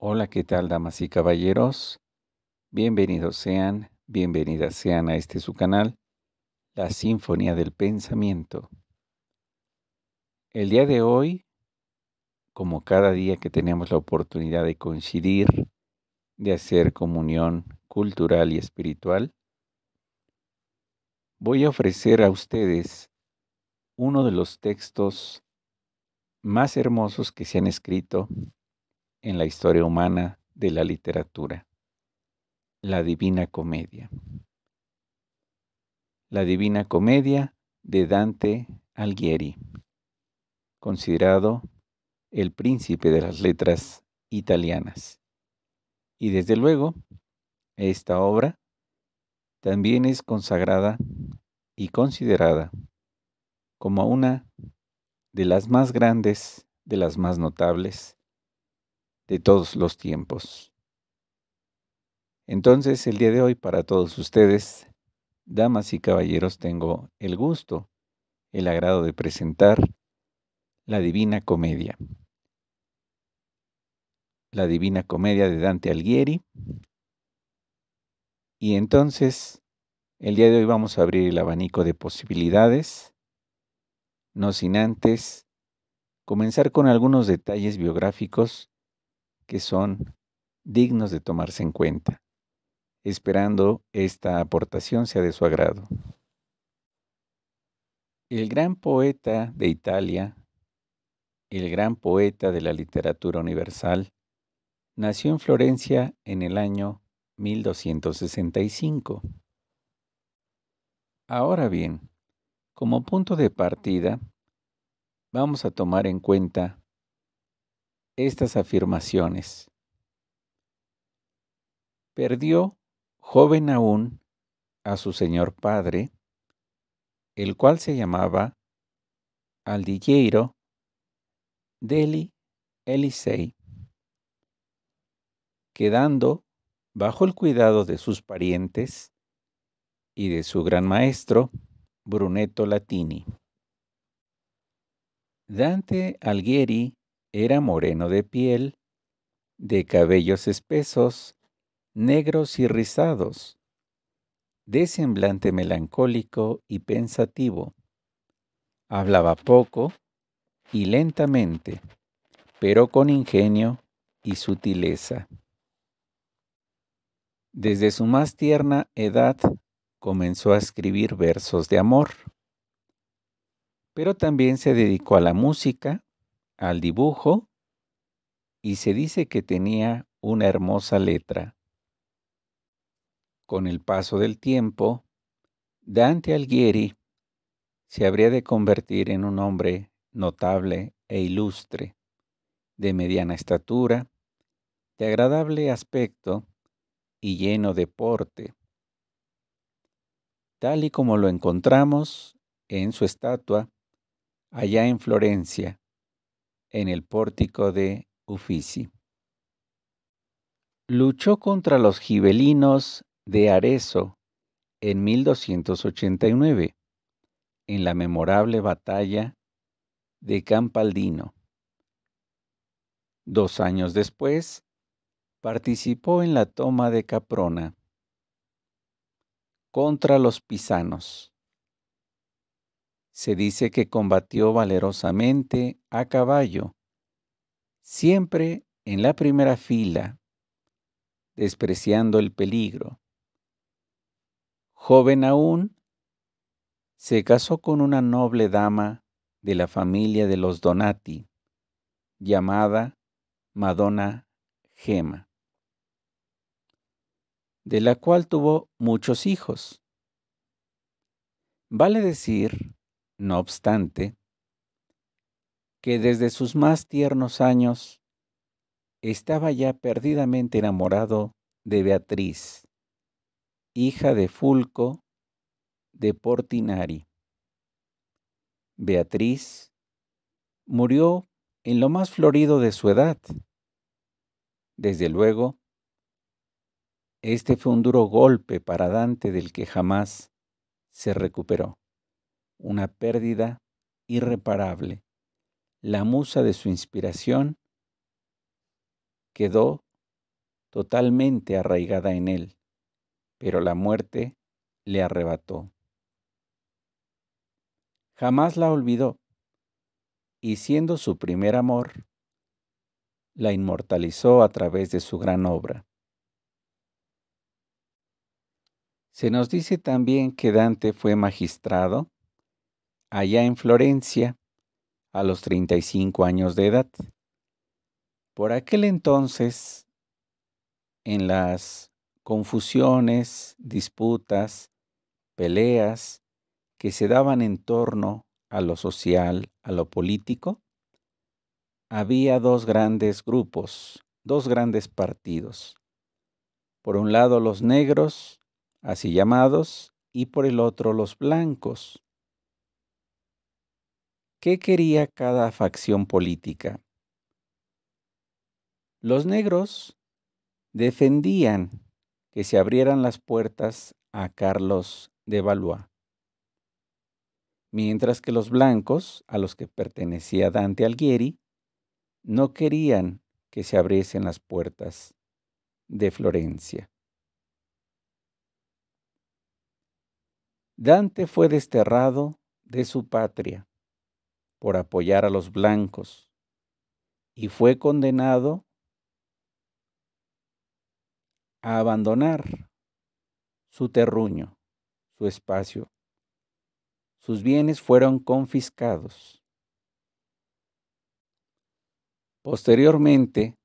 Hola, ¿qué tal, damas y caballeros? Bienvenidos sean, bienvenidas sean a este su canal, La Sinfonía del Pensamiento. El día de hoy, como cada día que tenemos la oportunidad de coincidir, de hacer comunión cultural y espiritual, voy a ofrecer a ustedes uno de los textos más hermosos que se han escrito en la historia humana de la literatura, la Divina Comedia. La Divina Comedia de Dante Alighieri, considerado el príncipe de las letras italianas. Y desde luego, esta obra también es consagrada y considerada como una de las más grandes, de las más notables de todos los tiempos. Entonces, el día de hoy para todos ustedes, damas y caballeros, tengo el gusto, el agrado de presentar la Divina Comedia. La Divina Comedia de Dante Alighieri. Y entonces, el día de hoy vamos a abrir el abanico de posibilidades, no sin antes comenzar con algunos detalles biográficos que son dignos de tomarse en cuenta, esperando esta aportación sea de su agrado. El gran poeta de Italia, el gran poeta de la literatura universal, nació en Florencia en el año 1265. Ahora bien, como punto de partida, vamos a tomar en cuenta estas afirmaciones. Perdió, joven aún, a su señor padre, el cual se llamaba Aldilleiro Deli Elisei, quedando bajo el cuidado de sus parientes y de su gran maestro, Brunetto Latini. Dante Alighieri era moreno de piel, de cabellos espesos, negros y rizados, de semblante melancólico y pensativo. Hablaba poco y lentamente, pero con ingenio y sutileza. Desde su más tierna edad comenzó a escribir versos de amor, pero también se dedicó a la música al dibujo y se dice que tenía una hermosa letra. Con el paso del tiempo, Dante Alighieri se habría de convertir en un hombre notable e ilustre, de mediana estatura, de agradable aspecto y lleno de porte, tal y como lo encontramos en su estatua allá en Florencia, en el pórtico de Uffizi. Luchó contra los gibelinos de Arezzo en 1289, en la memorable batalla de Campaldino. Dos años después, participó en la toma de Caprona contra los pisanos. Se dice que combatió valerosamente a caballo, siempre en la primera fila, despreciando el peligro. Joven aún, se casó con una noble dama de la familia de los Donati, llamada Madonna Gema, de la cual tuvo muchos hijos. Vale decir no obstante, que desde sus más tiernos años estaba ya perdidamente enamorado de Beatriz, hija de Fulco de Portinari. Beatriz murió en lo más florido de su edad. Desde luego, este fue un duro golpe para Dante del que jamás se recuperó una pérdida irreparable. La musa de su inspiración quedó totalmente arraigada en él, pero la muerte le arrebató. Jamás la olvidó, y siendo su primer amor, la inmortalizó a través de su gran obra. Se nos dice también que Dante fue magistrado allá en Florencia a los 35 años de edad. Por aquel entonces, en las confusiones, disputas, peleas que se daban en torno a lo social, a lo político, había dos grandes grupos, dos grandes partidos. Por un lado los negros, así llamados, y por el otro los blancos, ¿Qué quería cada facción política? Los negros defendían que se abrieran las puertas a Carlos de Valois, mientras que los blancos, a los que pertenecía Dante Alighieri, no querían que se abriesen las puertas de Florencia. Dante fue desterrado de su patria por apoyar a los blancos y fue condenado a abandonar su terruño, su espacio. Sus bienes fueron confiscados. Posteriormente,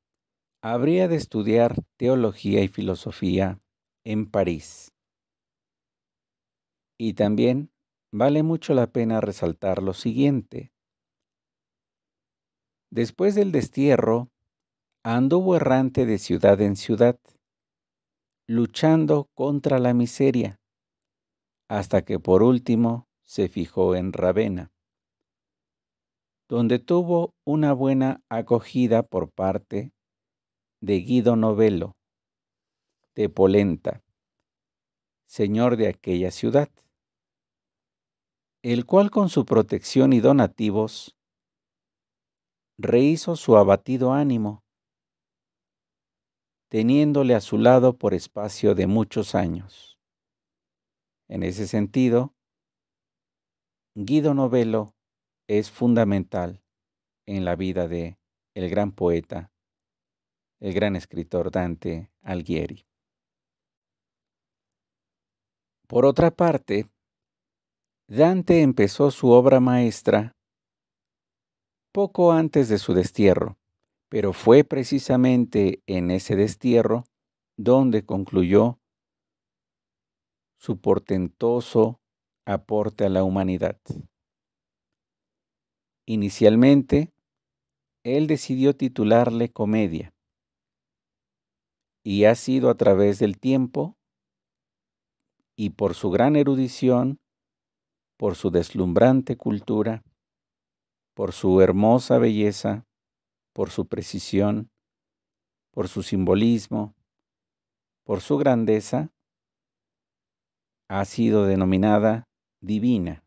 habría de estudiar teología y filosofía en París. Y también vale mucho la pena resaltar lo siguiente. Después del destierro, anduvo errante de ciudad en ciudad, luchando contra la miseria, hasta que por último se fijó en Ravenna, donde tuvo una buena acogida por parte de Guido Novelo de Polenta, señor de aquella ciudad, el cual con su protección y donativos rehizo su abatido ánimo, teniéndole a su lado por espacio de muchos años. En ese sentido, Guido Novello es fundamental en la vida de el gran poeta, el gran escritor Dante Alighieri. Por otra parte, Dante empezó su obra maestra poco antes de su destierro, pero fue precisamente en ese destierro donde concluyó su portentoso aporte a la humanidad. Inicialmente, él decidió titularle Comedia, y ha sido a través del tiempo y por su gran erudición, por su deslumbrante cultura, por su hermosa belleza, por su precisión, por su simbolismo, por su grandeza, ha sido denominada divina.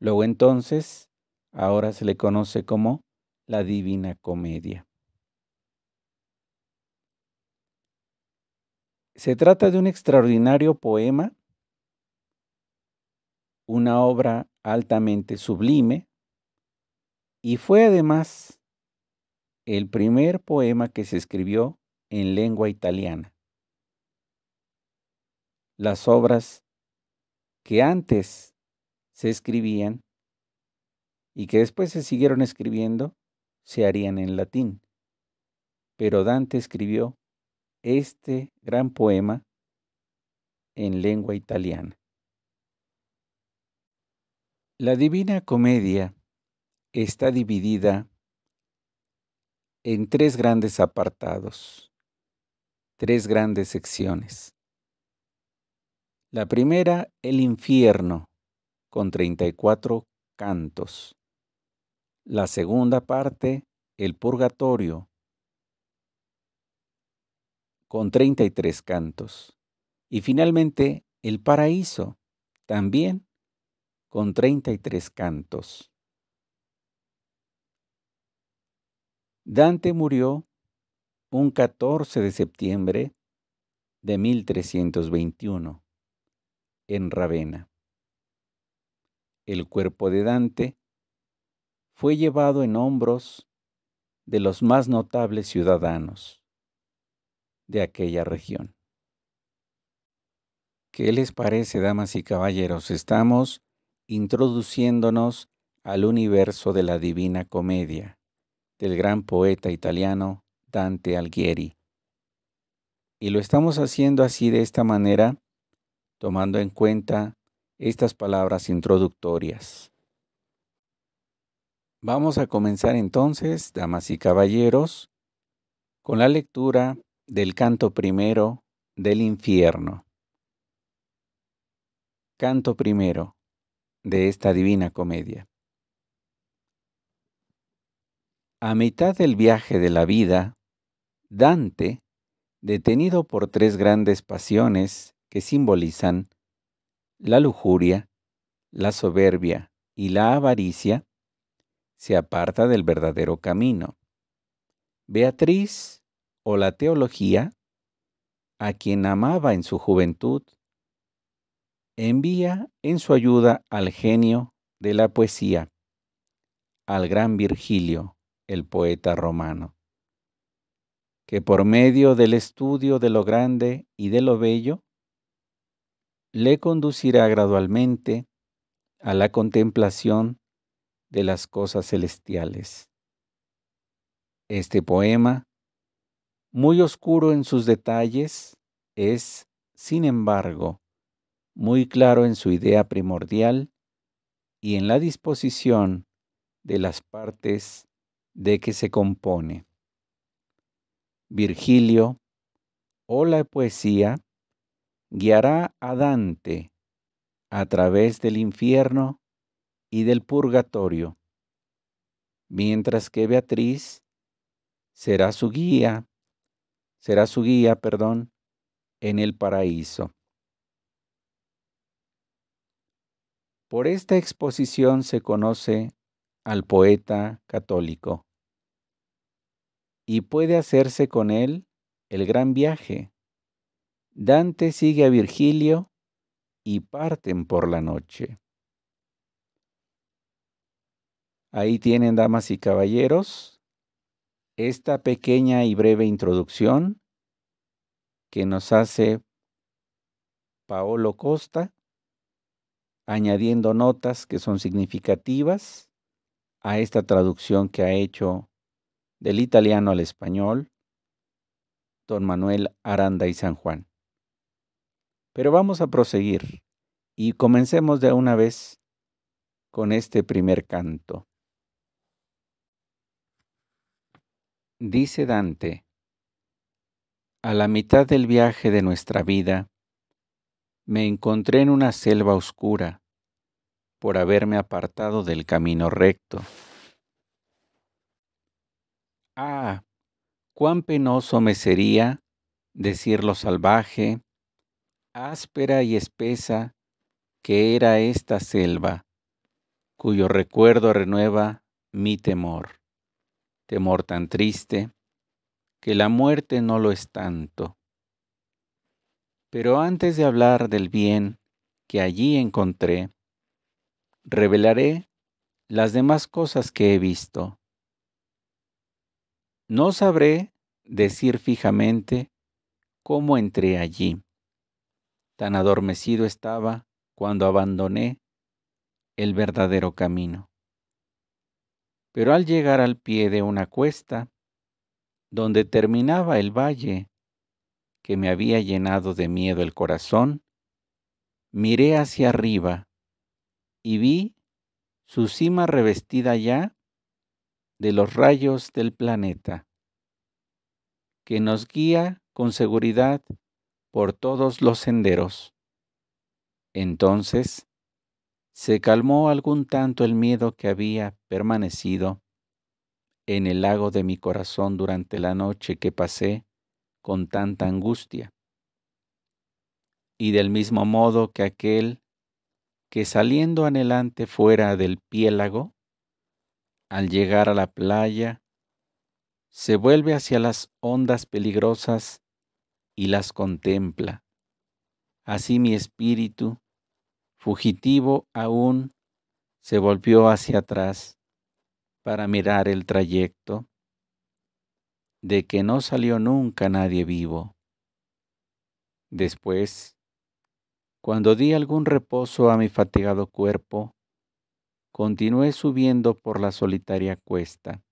Luego entonces, ahora se le conoce como la Divina Comedia. Se trata de un extraordinario poema, una obra altamente sublime, y fue además el primer poema que se escribió en lengua italiana. Las obras que antes se escribían y que después se siguieron escribiendo se harían en latín. Pero Dante escribió este gran poema en lengua italiana. La Divina Comedia está dividida en tres grandes apartados, tres grandes secciones. La primera, el infierno, con 34 cantos. La segunda parte, el purgatorio, con 33 cantos. Y finalmente, el paraíso, también con 33 cantos. Dante murió un 14 de septiembre de 1321 en Ravenna. El cuerpo de Dante fue llevado en hombros de los más notables ciudadanos de aquella región. ¿Qué les parece, damas y caballeros? Estamos introduciéndonos al universo de la Divina Comedia del gran poeta italiano Dante Alighieri. Y lo estamos haciendo así de esta manera, tomando en cuenta estas palabras introductorias. Vamos a comenzar entonces, damas y caballeros, con la lectura del canto primero del infierno. Canto primero de esta divina comedia. A mitad del viaje de la vida, Dante, detenido por tres grandes pasiones que simbolizan la lujuria, la soberbia y la avaricia, se aparta del verdadero camino. Beatriz, o la teología, a quien amaba en su juventud, envía en su ayuda al genio de la poesía, al gran Virgilio el poeta romano, que por medio del estudio de lo grande y de lo bello, le conducirá gradualmente a la contemplación de las cosas celestiales. Este poema, muy oscuro en sus detalles, es, sin embargo, muy claro en su idea primordial y en la disposición de las partes de que se compone. Virgilio o la poesía guiará a Dante a través del infierno y del purgatorio, mientras que Beatriz será su guía, será su guía, perdón, en el paraíso. Por esta exposición se conoce al poeta católico y puede hacerse con él el gran viaje. Dante sigue a Virgilio y parten por la noche. Ahí tienen, damas y caballeros, esta pequeña y breve introducción que nos hace Paolo Costa, añadiendo notas que son significativas a esta traducción que ha hecho del italiano al español don Manuel Aranda y San Juan. Pero vamos a proseguir y comencemos de una vez con este primer canto. Dice Dante, a la mitad del viaje de nuestra vida, me encontré en una selva oscura, por haberme apartado del camino recto. Ah, cuán penoso me sería decir lo salvaje, áspera y espesa que era esta selva, cuyo recuerdo renueva mi temor, temor tan triste que la muerte no lo es tanto. Pero antes de hablar del bien que allí encontré, revelaré las demás cosas que he visto. No sabré decir fijamente cómo entré allí. Tan adormecido estaba cuando abandoné el verdadero camino. Pero al llegar al pie de una cuesta, donde terminaba el valle que me había llenado de miedo el corazón, miré hacia arriba y vi su cima revestida ya de los rayos del planeta, que nos guía con seguridad por todos los senderos. Entonces se calmó algún tanto el miedo que había permanecido en el lago de mi corazón durante la noche que pasé con tanta angustia. Y del mismo modo que aquel que saliendo anhelante fuera del piélago, al llegar a la playa, se vuelve hacia las ondas peligrosas y las contempla. Así mi espíritu, fugitivo aún, se volvió hacia atrás para mirar el trayecto de que no salió nunca nadie vivo. Después, cuando di algún reposo a mi fatigado cuerpo, continué subiendo por la solitaria cuesta,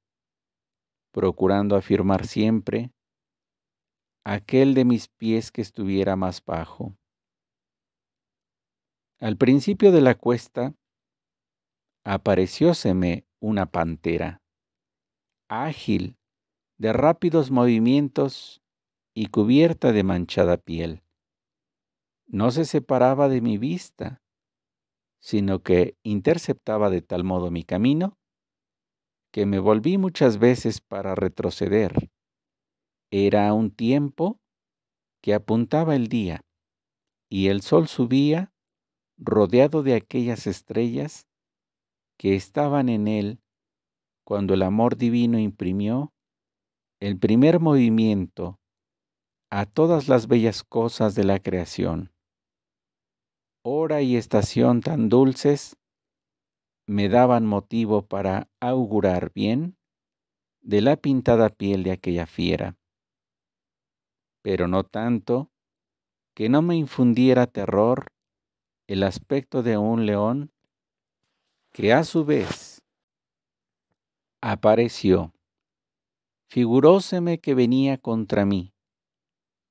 procurando afirmar siempre aquel de mis pies que estuviera más bajo. Al principio de la cuesta, aparecióseme una pantera, ágil, de rápidos movimientos y cubierta de manchada piel no se separaba de mi vista, sino que interceptaba de tal modo mi camino que me volví muchas veces para retroceder. Era un tiempo que apuntaba el día, y el sol subía rodeado de aquellas estrellas que estaban en él cuando el amor divino imprimió el primer movimiento a todas las bellas cosas de la creación hora y estación tan dulces me daban motivo para augurar bien de la pintada piel de aquella fiera, pero no tanto que no me infundiera terror el aspecto de un león que a su vez apareció. Figuróseme que venía contra mí,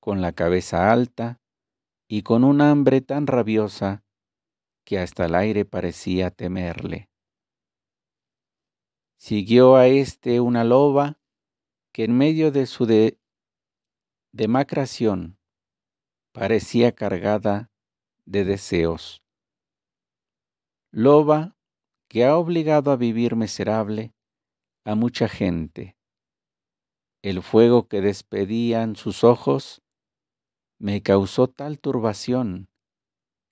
con la cabeza alta, y con un hambre tan rabiosa que hasta el aire parecía temerle. Siguió a éste una loba que en medio de su demacración parecía cargada de deseos. Loba que ha obligado a vivir miserable a mucha gente. El fuego que despedían sus ojos me causó tal turbación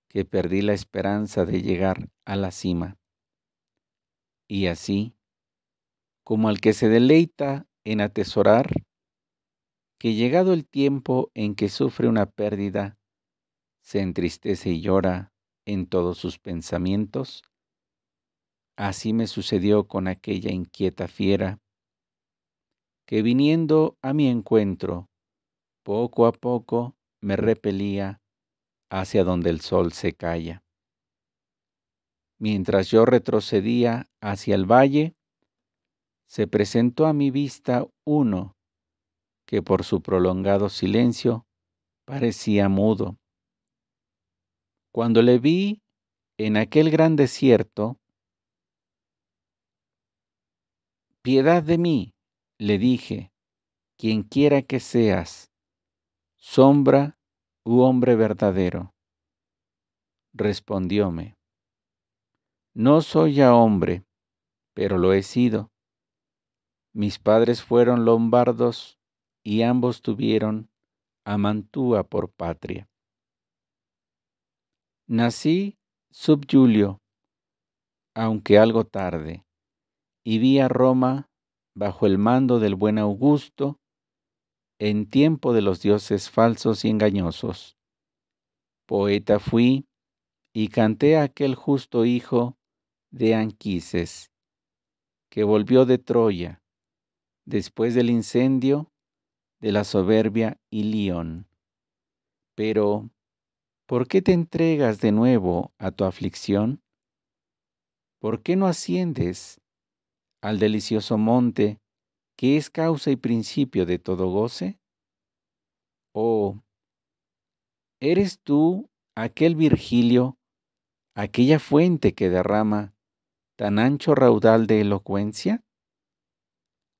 que perdí la esperanza de llegar a la cima. Y así, como al que se deleita en atesorar, que llegado el tiempo en que sufre una pérdida, se entristece y llora en todos sus pensamientos, así me sucedió con aquella inquieta fiera, que viniendo a mi encuentro, poco a poco, me repelía hacia donde el sol se calla. Mientras yo retrocedía hacia el valle, se presentó a mi vista uno que por su prolongado silencio parecía mudo. Cuando le vi en aquel gran desierto, piedad de mí, le dije, quien quiera que seas, sombra u hombre verdadero? Respondióme, no soy ya hombre, pero lo he sido. Mis padres fueron lombardos y ambos tuvieron a Mantua por patria. Nací sub Julio, aunque algo tarde, y vi a Roma bajo el mando del buen Augusto en tiempo de los dioses falsos y engañosos. Poeta fui y canté a aquel justo hijo de Anquises, que volvió de Troya, después del incendio de la soberbia Ilión. Pero, ¿por qué te entregas de nuevo a tu aflicción? ¿Por qué no asciendes al delicioso monte es causa y principio de todo goce? ¿O eres tú aquel Virgilio, aquella fuente que derrama tan ancho raudal de elocuencia?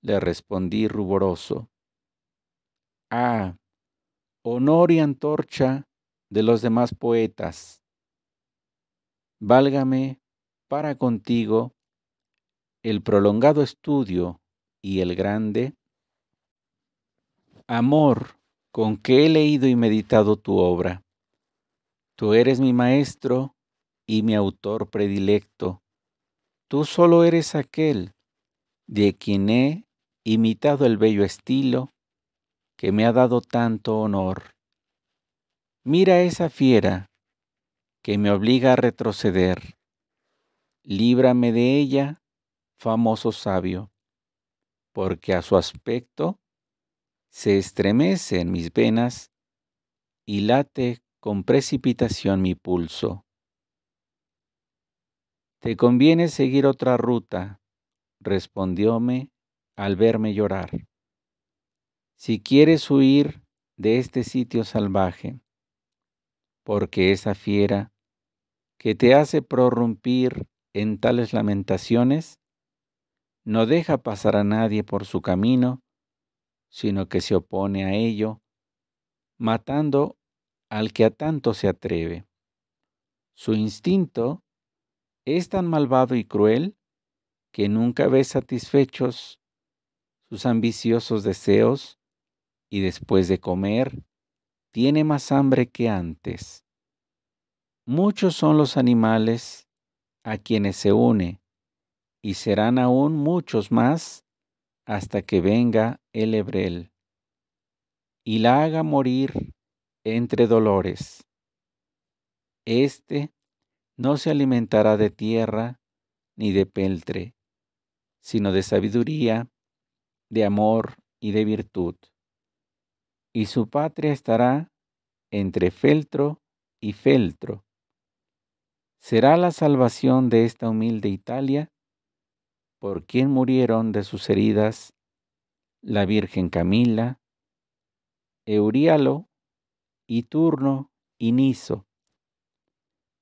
Le respondí ruboroso. Ah, honor y antorcha de los demás poetas. Válgame para contigo el prolongado estudio y el grande amor con que he leído y meditado tu obra. Tú eres mi maestro y mi autor predilecto. Tú solo eres aquel de quien he imitado el bello estilo que me ha dado tanto honor. Mira esa fiera que me obliga a retroceder. Líbrame de ella, famoso sabio porque a su aspecto se estremecen mis venas y late con precipitación mi pulso. Te conviene seguir otra ruta, respondióme al verme llorar. Si quieres huir de este sitio salvaje, porque esa fiera que te hace prorrumpir en tales lamentaciones no deja pasar a nadie por su camino, sino que se opone a ello, matando al que a tanto se atreve. Su instinto es tan malvado y cruel que nunca ve satisfechos sus ambiciosos deseos y después de comer tiene más hambre que antes. Muchos son los animales a quienes se une, y serán aún muchos más hasta que venga el Hebrel y la haga morir entre dolores. Este no se alimentará de tierra ni de peltre, sino de sabiduría, de amor y de virtud. Y su patria estará entre feltro y feltro. Será la salvación de esta humilde Italia por quien murieron de sus heridas la Virgen Camila, Euríalo y Turno y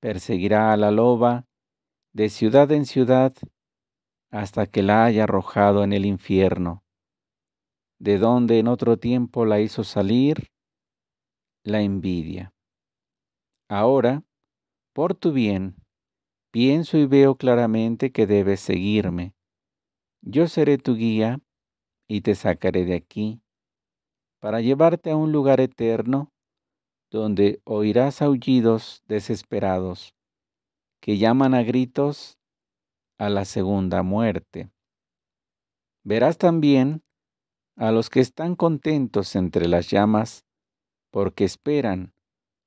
Perseguirá a la loba de ciudad en ciudad hasta que la haya arrojado en el infierno, de donde en otro tiempo la hizo salir la envidia. Ahora, por tu bien, pienso y veo claramente que debes seguirme yo seré tu guía y te sacaré de aquí, para llevarte a un lugar eterno, donde oirás aullidos desesperados, que llaman a gritos a la segunda muerte. Verás también a los que están contentos entre las llamas, porque esperan,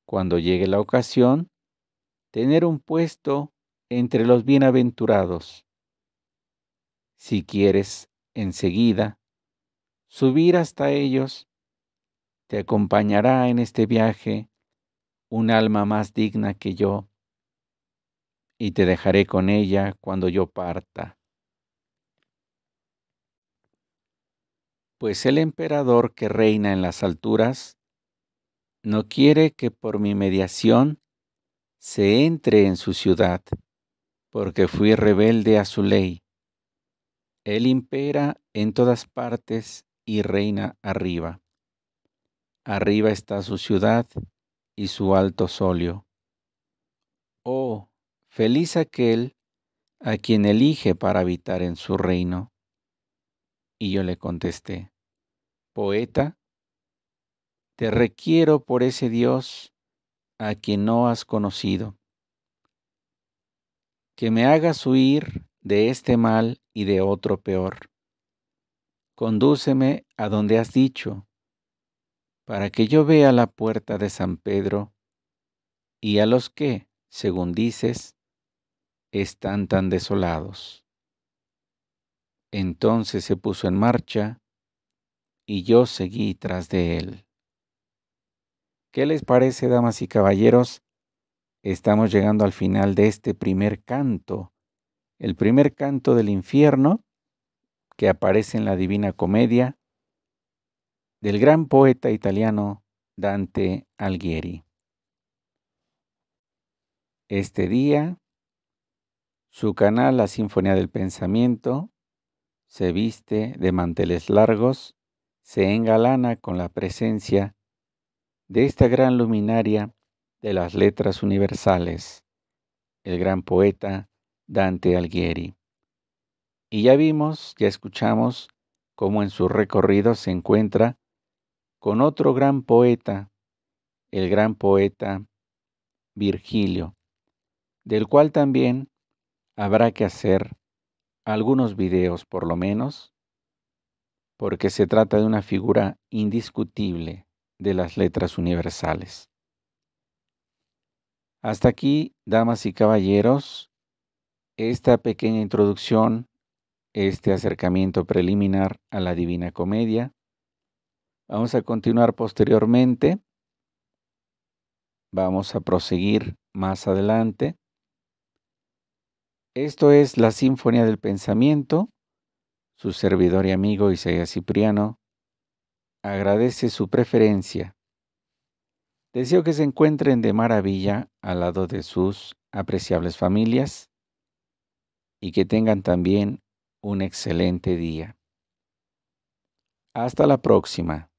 cuando llegue la ocasión, tener un puesto entre los bienaventurados si quieres enseguida subir hasta ellos, te acompañará en este viaje un alma más digna que yo, y te dejaré con ella cuando yo parta. Pues el emperador que reina en las alturas no quiere que por mi mediación se entre en su ciudad, porque fui rebelde a su ley él impera en todas partes y reina arriba. Arriba está su ciudad y su alto solio. Oh, feliz aquel a quien elige para habitar en su reino. Y yo le contesté, Poeta, te requiero por ese Dios a quien no has conocido, que me hagas huir de este mal y de otro peor. Condúceme a donde has dicho, para que yo vea la puerta de San Pedro y a los que, según dices, están tan desolados. Entonces se puso en marcha y yo seguí tras de él. ¿Qué les parece, damas y caballeros? Estamos llegando al final de este primer canto el primer canto del infierno que aparece en la Divina Comedia del gran poeta italiano Dante Alighieri. Este día, su canal La Sinfonía del Pensamiento se viste de manteles largos, se engalana con la presencia de esta gran luminaria de las letras universales, el gran poeta Dante Alighieri. Y ya vimos, ya escuchamos cómo en su recorrido se encuentra con otro gran poeta, el gran poeta Virgilio, del cual también habrá que hacer algunos videos por lo menos, porque se trata de una figura indiscutible de las letras universales. Hasta aquí, damas y caballeros, esta pequeña introducción, este acercamiento preliminar a la Divina Comedia. Vamos a continuar posteriormente. Vamos a proseguir más adelante. Esto es la Sinfonía del Pensamiento. Su servidor y amigo Isaías Cipriano agradece su preferencia. Deseo que se encuentren de maravilla al lado de sus apreciables familias y que tengan también un excelente día. Hasta la próxima.